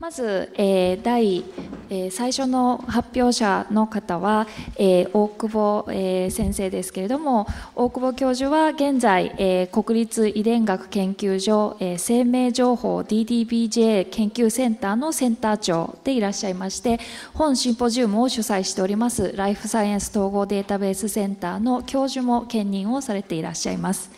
まず、えー、第、えー、最初の発表者の方は、えー、大久保、えー、先生ですけれども大久保教授は現在、えー、国立遺伝学研究所、えー、生命情報 DDBJ 研究センターのセンター長でいらっしゃいまして本シンポジウムを主催しておりますライフサイエンス統合データベースセンターの教授も兼任をされていらっしゃいます。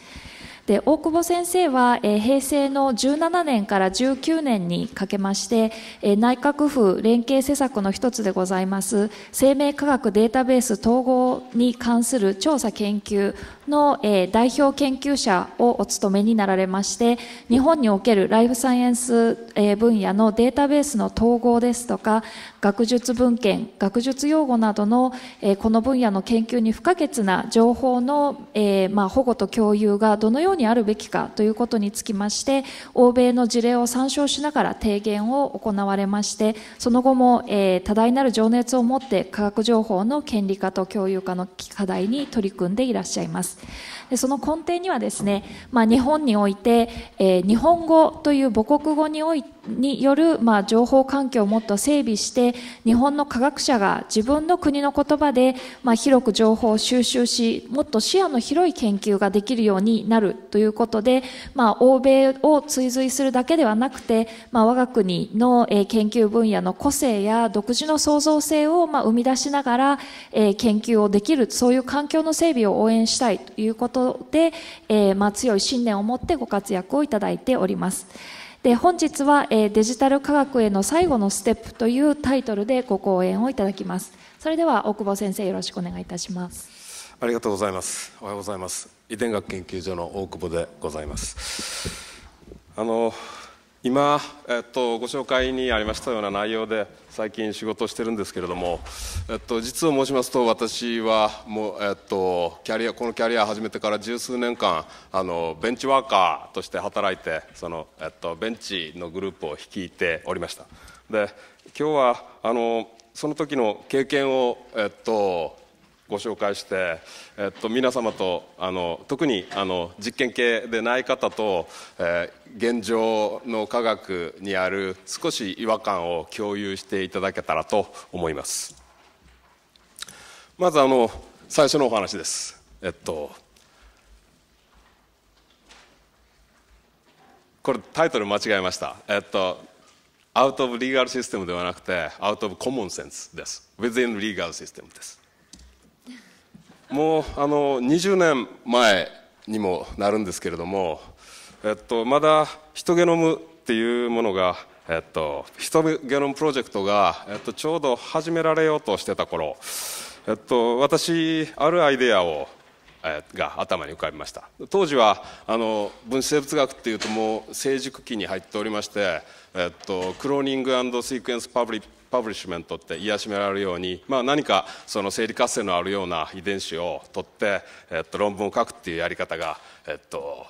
で大久保先生は、えー、平成の17年から19年にかけまして、えー、内閣府連携施策の一つでございます生命科学データベース統合に関する調査研究の、えー、代表研究者をお務めになられまして、日本におけるライフサイエンス、えー、分野のデータベースの統合ですとか、学術文献、学術用語などの、えー、この分野の研究に不可欠な情報の、えーまあ、保護と共有がどのようにあるべきかということにつきまして、欧米の事例を参照しながら提言を行われまして、その後も、えー、多大なる情熱を持って科学情報の権利化と共有化の課題に取り組んでいらっしゃいます。でその根底にはですね、まあ、日本において、えー、日本語という母国語においてによる、まあ、情報環境をもっと整備して日本の科学者が自分の国の言葉で、まあ、広く情報を収集しもっと視野の広い研究ができるようになるということで、まあ、欧米を追随するだけではなくて、まあ、我が国の、研究分野の個性や独自の創造性を、まあ、生み出しながら、研究をできるそういう環境の整備を応援したいということで、えまあ、強い信念を持ってご活躍をいただいております。で本日は、えー、デジタル科学への最後のステップというタイトルでご講演をいただきますそれでは大久保先生よろしくお願いいたしますありがとうございますおはようございます遺伝学研究所の大久保でございますあの今、えっと、ご紹介にありましたような内容で最近仕事をしてるんですけれども、えっと、実を申しますと私はもう、えっと、キャリアこのキャリアを始めてから十数年間あのベンチワーカーとして働いてその、えっと、ベンチのグループを率いておりましたで今日はあのその時の経験を、えっと、ご紹介して、えっと、皆様とあの特にあの実験系でない方と、えー、現状の科学にある少し違和感を共有していただけたらと思いますまずあの最初のお話ですえっとこれタイトル間違えましたえっとアウト・オブ・リーガル・システムではなくてアウト・オブ・コモン・センスです within legal system ですもうあの20年前にもなるんですけれども、えっと、まだヒトゲノムっていうものが、えっと、ヒトゲノムプロジェクトが、えっと、ちょうど始められようとしてた頃、えっと、私あるアイデアをが頭に浮かびました当時はあの分子生物学っていうともう成熟期に入っておりまして、えっと、クローニングシークエンスパブリックパブリッシュメントって癒しめられるように、まあ、何かその生理活性のあるような遺伝子を取って、えっと、論文を書くっていうやり方が、えっと、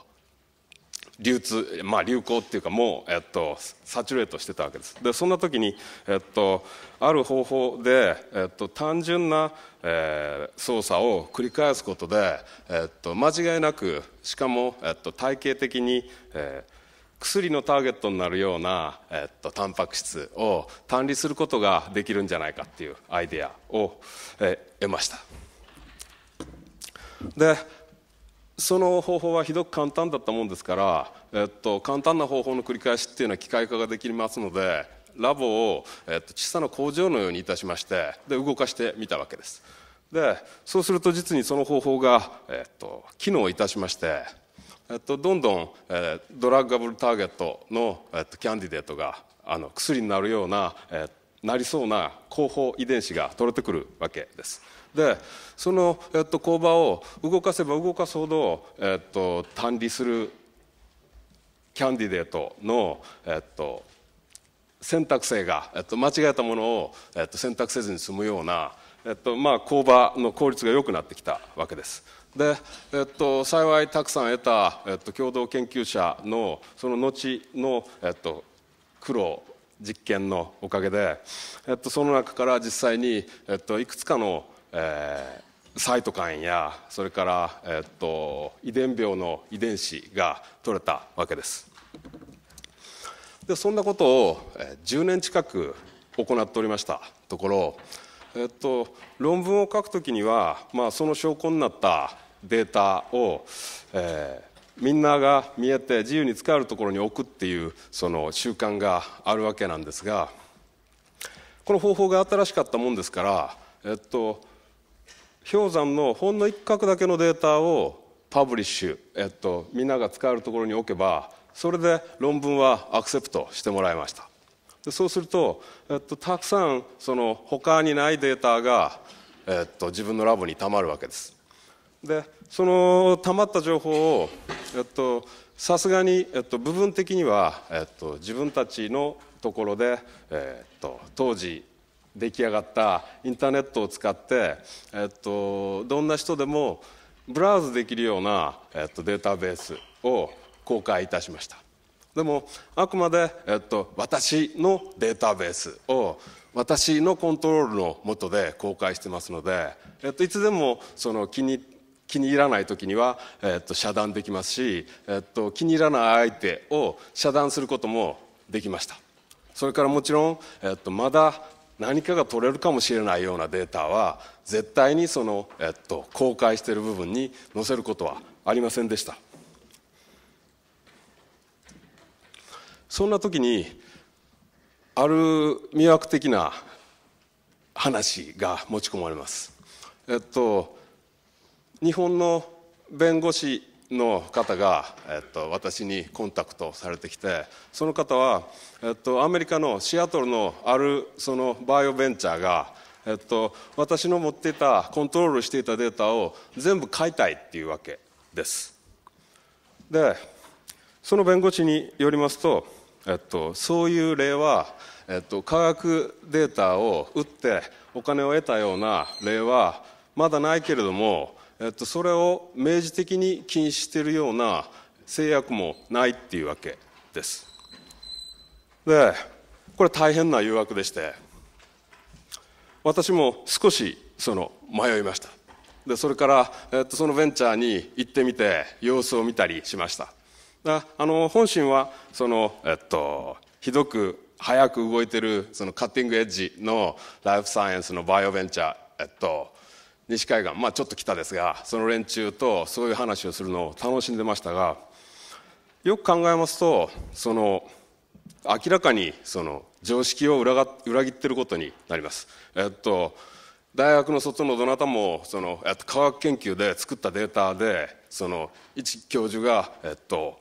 流通、まあ、流行っていうかもう、えっと、サチュレートしてたわけですでそんな時に、えっと、ある方法で、えっと、単純な、えー、操作を繰り返すことで、えっと、間違いなくしかも、えっと、体系的に、えー薬のターゲットになるような、えっと、タンパク質を単理することができるんじゃないかっていうアイデアを、え得ましたでその方法はひどく簡単だったもんですから、えっと、簡単な方法の繰り返しっていうのは機械化ができますのでラボを、えっと、小さな工場のようにいたしましてで動かしてみたわけですでそうすると実にその方法が、えっと、機能いたしましてと、どんどん、えー、ドラッグアブルターゲットの、えっとキャンディデートがあの薬になるような、えー、なりそうな後方遺伝子が取れてくるわけです。でその、えっと、工場を動かせば動かすほど、えっと、単利するキャンディデートの、えっと、選択性が、えっと、間違えたものを、えっと、選択せずに済むような、えっとまあ、工場の効率が良くなってきたわけです。で、えっと、幸いたくさん得た、えっと、共同研究者のその後の、えっと、苦労実験のおかげで、えっと、その中から実際に、えっと、いくつかの、えー、サイトカインやそれから、えっと、遺伝病の遺伝子が取れたわけですでそんなことを10年近く行っておりましたところえっと、論文を書くときには、まあ、その証拠になったデータを、えー、みんなが見えて自由に使えるところに置くっていうその習慣があるわけなんですがこの方法が新しかったもんですから、えっと、氷山のほんの一角だけのデータをパブリッシュ、えっと、みんなが使えるところに置けばそれで論文はアクセプトしてもらいました。でそうすると、えっと、たくさんその他にないデータが、えっと、自分のラボにたまるわけですでそのたまった情報をさすがに、えっと、部分的には、えっと、自分たちのところで、えっと、当時出来上がったインターネットを使って、えっと、どんな人でもブラウズできるような、えっと、データベースを公開いたしました。でもあくまで、えっと、私のデータベースを私のコントロールのもとで公開してますので、えっと、いつでもその気に気に入らない時には、えっと、遮断できますし、えっと、気に入らない相手を遮断することもできましたそれからもちろん、えっと、まだ何かが取れるかもしれないようなデータは絶対にその、えっと、公開している部分に載せることはありませんでしたそんな時にある魅惑的な話が持ち込まれます。えっと日本の弁護士の方が、えっと、私にコンタクトされてきてその方は、えっと、アメリカのシアトルのあるそのバイオベンチャーが、えっと、私の持っていたコントロールしていたデータを全部買いたいっていうわけですでその弁護士によりますとえっと、そういう例は、えっと、科学データを打ってお金を得たような例はまだないけれども、えっと、それを明示的に禁止しているような制約もないっていうわけです。でこれ大変な誘惑でして私も少しその迷いましたでそれから、えっと、そのベンチャーに行ってみて様子を見たりしましただあの本心はその、えっと、ひどく早く動いてるそのカッティングエッジのライフサイエンスのバイオベンチャー、えっと、西海岸、まあ、ちょっと来たですがその連中とそういう話をするのを楽しんでましたがよく考えますとその明らかにその常識を裏が裏切ってることになります。えっと大学の外のどなたもその、えっと、科学研究で作ったデータでその一教授が、えっと、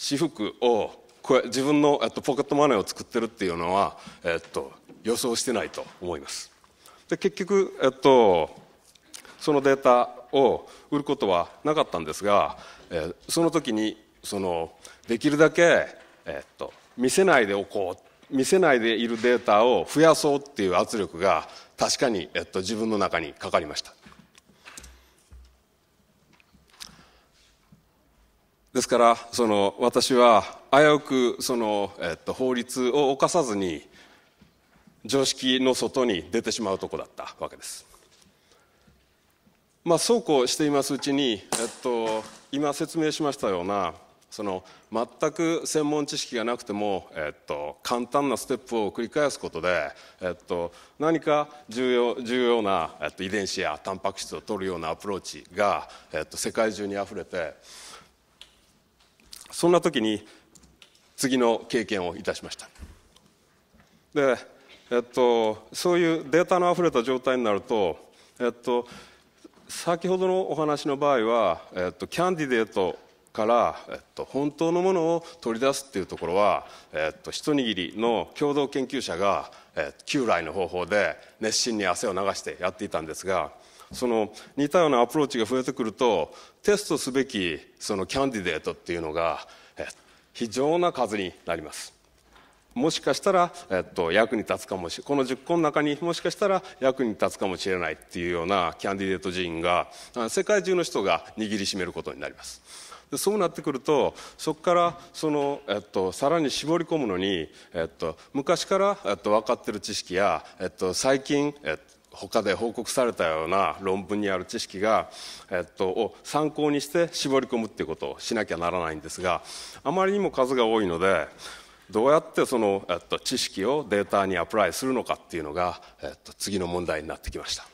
私服をこれ自分の、えっと、ポケットマネーを作ってるっていうのは、えっと、予想してないと思いますで結局、えっと、そのデータを売ることはなかったんですが、えその時にそのできるだけ、えっと、見せないでおこう見せないでいるデータを増やそうっていう圧力が確かに、えっと、自分の中にかかりましたですからその私は危うくその、えっと、法律を犯さずに常識の外に出てしまうとこだったわけです。まあ、そうこうしていますうちに、えっと、今説明しましたようなその全く専門知識がなくても、えっと、簡単なステップを繰り返すことで、えっと、何か重要重要な、えっと、遺伝子やタンパク質を取るようなアプローチが、えっと、世界中にあふれて。そんな時に次の経験をいたしましたで、えっと、そういうデータのあふれた状態になると、えっと、先ほどのお話の場合は、えっと、キャンディデートから、えっと、本当のものを取り出すっていうところは、えっと、一握りの共同研究者が、えっと、旧来の方法で熱心に汗を流してやっていたんですがその似たようなアプローチが増えてくるとテストすべきそのキャンディデートっていうのが非常な数になります。もしかしたら、えっと、役に立つかもしこの10個の中にもしかしたら役に立つかもしれないっていうようなキャンディデート人員が世界中の人が握りしめることになります。でそうなってくるとそこからその、えっと、さらに絞り込むのに、えっと、昔から、えっと、分かってる知識や、えっと、最近、えっと他で報告されたような論文にある知識が、えっと、を参考にして絞り込むっていうことをしなきゃならないんですがあまりにも数が多いのでどうやってその、えっと、知識をデータにアプライするのかっていうのが、えっと、次の問題になってきました。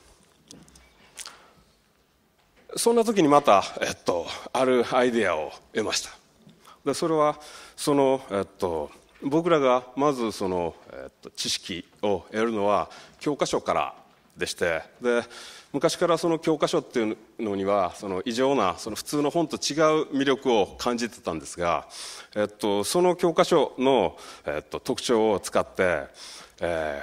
そんな時にまた、えっと、あるアイデアを得ました。でそれはその、えっと、僕らがまずその、えっと、知識を得るのは教科書からでしてで昔からその教科書っていうのにはその異常なその普通の本と違う魅力を感じてたんですが、えっと、その教科書の、えっと、特徴を使って、え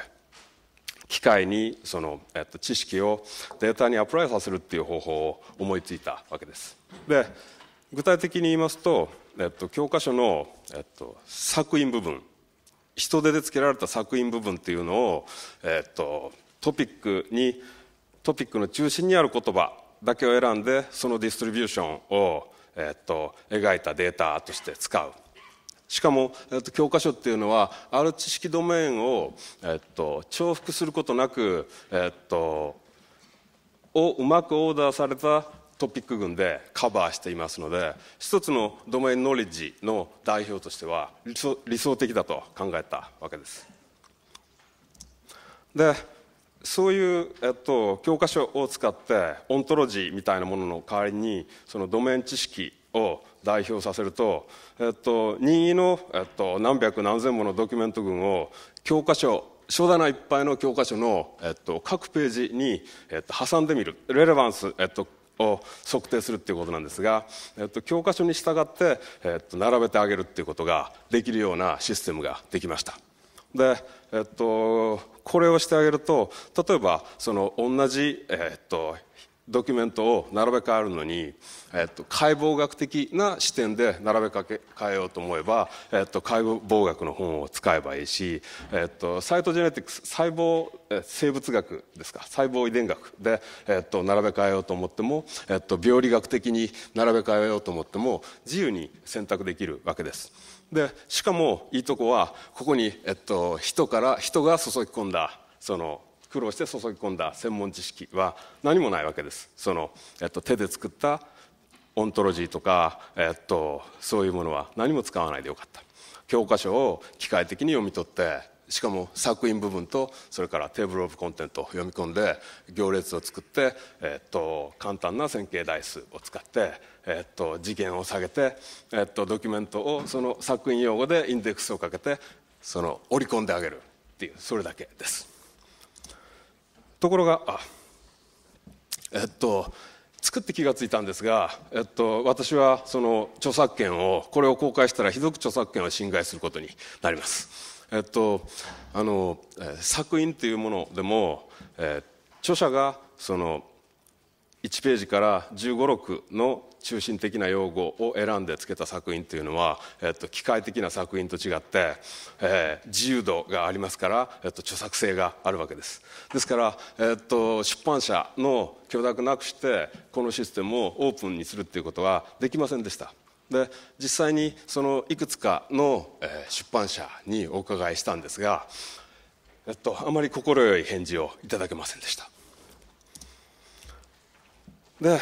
ー、機械にその、えっと、知識をデータにアプライさせるっていう方法を思いついたわけです。で具体的に言いますと、えっと、教科書の、えっと、作品部分人手でつけられた作品部分っていうのを、えっとトピックにトピックの中心にある言葉だけを選んでそのディストリビューションを、えー、っと描いたデータとして使うしかも、えー、っと教科書っていうのはある知識ドメインを、えー、っと重複することなく、えー、っとをうまくオーダーされたトピック群でカバーしていますので一つのドメインノリッジの代表としては理想的だと考えたわけです。でそういう、えっと、教科書を使ってオントロジーみたいなものの代わりにそのドメイン知識を代表させると、えっと、任意の、えっと、何百何千ものドキュメント群を教科書書棚いっぱいの教科書の、えっと、各ページに、えっと、挟んでみるレレバンス、えっと、を測定するっていうことなんですが、えっと、教科書に従って、えっと、並べてあげるっていうことができるようなシステムができました。で、えっと、これをしてあげると例えばその同じ、えっと、ドキュメントを並べ替えるのに、えっと、解剖学的な視点で並べ替えようと思えば、えっと、解剖学の本を使えばいいし、えっと、サイトジェネティクス細胞生物学ですか細胞遺伝学で、えっと、並べ替えようと思っても、えっと、病理学的に並べ替えようと思っても自由に選択できるわけです。でしかもいいとこはここに、えっと、人から人が注ぎ込んだその苦労して注ぎ込んだ専門知識は何もないわけですその、えっと、手で作ったオントロジーとか、えっと、そういうものは何も使わないでよかった教科書を機械的に読み取ってしかも作品部分とそれからテーブル・オブ・コンテンツを読み込んで行列を作って、えっと簡単な線形代数を使って、えっと次元を下げて、えっとドキュメントをその作品用語でインデックスをかけてその織り込んであげるっていうそれだけです。ところがあえっと作って気が付いたんですが、えっと、私はその著作権をこれを公開したらひどく著作権を侵害することになります。えっと、あの作品というものでも、えー、著者がその1ページから1 5 6の中心的な用語を選んでつけた作品というのは、えっと、機械的な作品と違って、えー、自由度がありますから、えっと、著作性があるわけですですから、えっと、出版社の許諾なくしてこのシステムをオープンにするっていうことはできませんでしたで実際にそのいくつかの出版社にお伺いしたんですが、えっと、あまり快い返事をいただけませんでしたで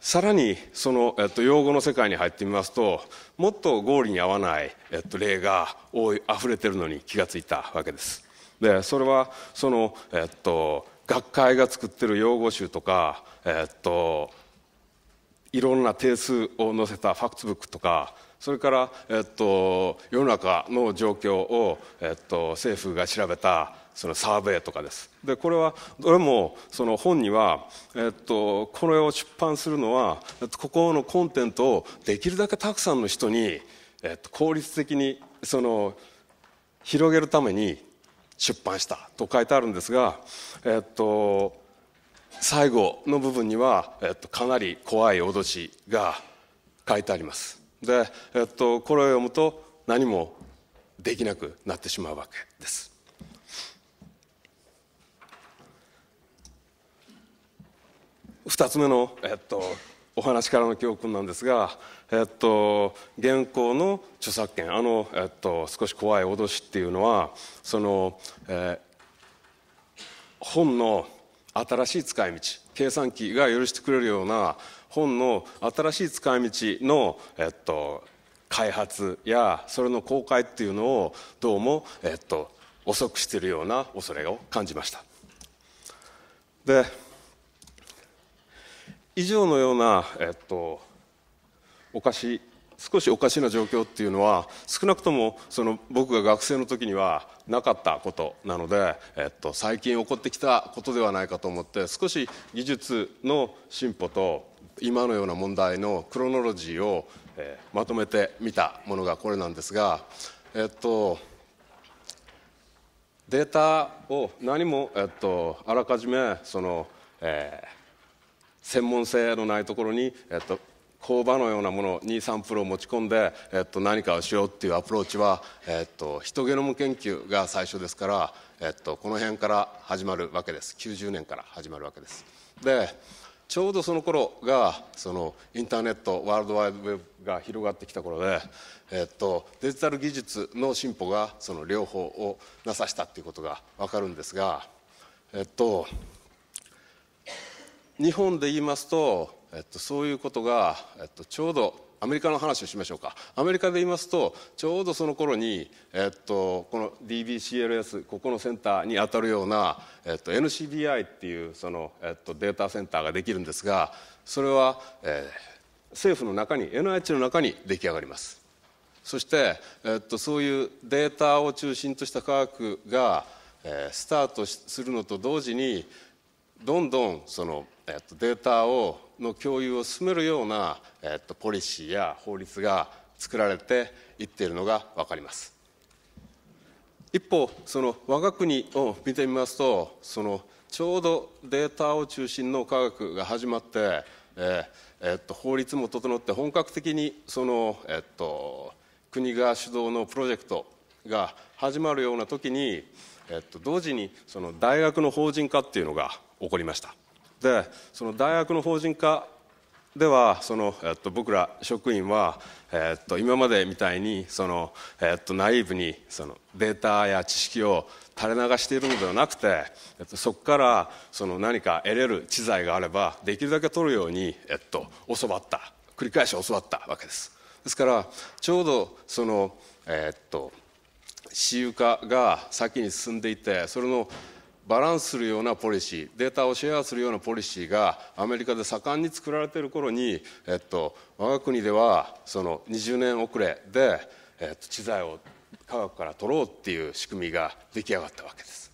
さらにその、えっと、用語の世界に入ってみますともっと合理に合わない、えっと、例が多い溢れてるのに気がついたわけですでそれはその、えっと、学会が作ってる用語集とか、えっといろんな定数を載せたファクツブックとかそれから、えっと、世の中の状況を、えっと、政府が調べたそのサーベイとかですでこれはどれもその本には、えっと、これを出版するのは、えっと、ここのコンテンツをできるだけたくさんの人に、えっと、効率的にその広げるために出版したと書いてあるんですが、えっと、最後の部分には、えっと、かなり怖い脅しが書いてありますで、えっと、これを読むと何もできなくなってしまうわけです2つ目の、えっと、お話からの教訓なんですが、えっと、現行の著作権あの、えっと、少し怖い脅しっていうのはその、えー、本の新しい使い道計算機が許してくれるような本の新しい使い道の、えっと、開発やそれの公開っていうのをどうも、えっと、遅くしているような恐れを感じましたで以上のような、えっと、おかし少しおかしな状況っていうのは少なくともその僕が学生の時にはなかったことなので、えっと、最近起こってきたことではないかと思って少し技術の進歩と今のような問題のクロノロジーを、えまとめてみたものがこれなんですが、えっと、データを何も、えっと、あらかじめその、えー、専門性のないところに、えっと、工場のようなものにサンプルを持ち込んで、えっと、何かをしようっていうアプローチは、えっと、ヒトゲノム研究が最初ですから、えっと、この辺から始まるわけです90年から始まるわけです。でちょうどその頃がそのインターネットワールドワイドウェブが広がってきた頃で、えっと、デジタル技術の進歩がその両方をなさしたっていうことが分かるんですが、えっと、日本で言いますとえっと、そういうことが、えっと、ちょうどアメリカの話をしましょうかアメリカで言いますとちょうどその頃に、えっと、この DBCLS ここのセンターに当たるような、えっと、NCBI っていうその、えっと、データセンターができるんですがそれは、えー、政府の中に NIH の中に出来上がりますそして、えっと、そういうデータを中心とした科学が、えー、スタートするのと同時にどんどんその、えっと、データをの共有を進めるような、えっと、ポリシーや法律が作られていっているのが分かります一方その我が国を見てみますとそのちょうどデータを中心の科学が始まって、えーえっと、法律も整って本格的にその、えっと、国が主導のプロジェクトが始まるような時に、えっと、同時にその大学の法人化っていうのが起こりました。でその大学の法人化ではその、えっと、僕ら職員は、えっと、今までみたいにその、えっと、ナイーブにそのデータや知識を垂れ流しているのではなくて、えっと、そこからその何か得れる知財があればできるだけ取るように、えっと、教わった繰り返し教わったわけです。ですからちょうどその、えっと私有化が先に進んでいてそれのバランスするようなポリシーデータをシェアするようなポリシーがアメリカで盛んに作られている頃に、えっと、我が国ではその20年遅れで、えっと、知財を科学から取ろうっていう仕組みが出来上がったわけです。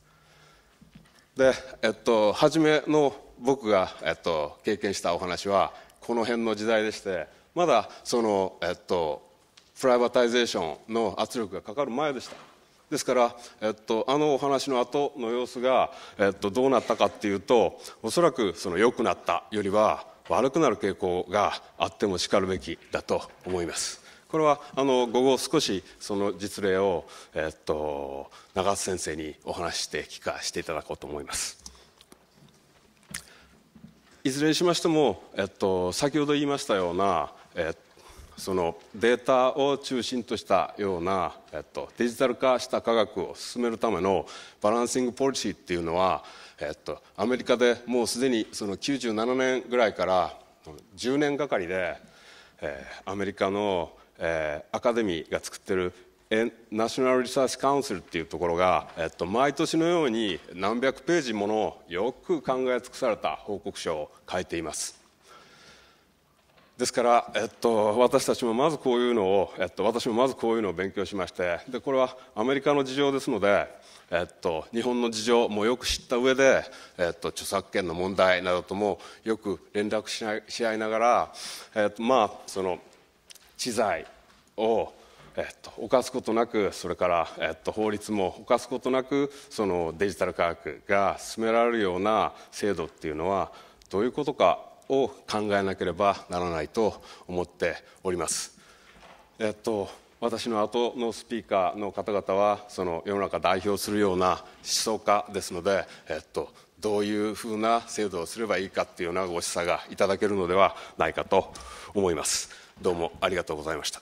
で、えっと、初めの僕が、えっと、経験したお話はこの辺の時代でしてまだその、えっと、プライバタイゼーションの圧力がかかる前でした。ですから、えっと、あのお話の後の様子が、えっと、どうなったかっていうとおそらくその良くなったよりは悪くなる傾向があってもしかるべきだと思います。これはあの午後少しその実例を、えっと、長瀬先生にお話して聞かせていただこうと思います。いずれにしましても、えっと、先ほど言いましたような、えっそのデータを中心としたような、えっと、デジタル化した科学を進めるためのバランシングポリシーっていうのは、えっと、アメリカでもうすでにその97年ぐらいから10年がかりで、えー、アメリカの、えー、アカデミーが作ってるナショナル・リサーチ・カウンセルっていうところが、えっと、毎年のように何百ページものよく考え尽くされた報告書を書いています。ですから、えっと、私たちもまずこういうのを、えっと、私もまずこういうのを勉強しましてでこれはアメリカの事情ですので、えっと、日本の事情もよく知った上で、えっと、著作権の問題などともよく連絡し合いし合いながら、えっと、まあその知財を、えっと、犯すことなくそれから、えっと、法律も犯すことなくそのデジタル科学が進められるような制度っていうのはどういうことかを考えなければならないと思っております。えっと私の後のスピーカーの方々はその世の中代表するような思想家ですので、えっと、どういうふうな制度をすればいいかっていうようなご示唆がいただけるのではないかと思いますどうもありがとうございました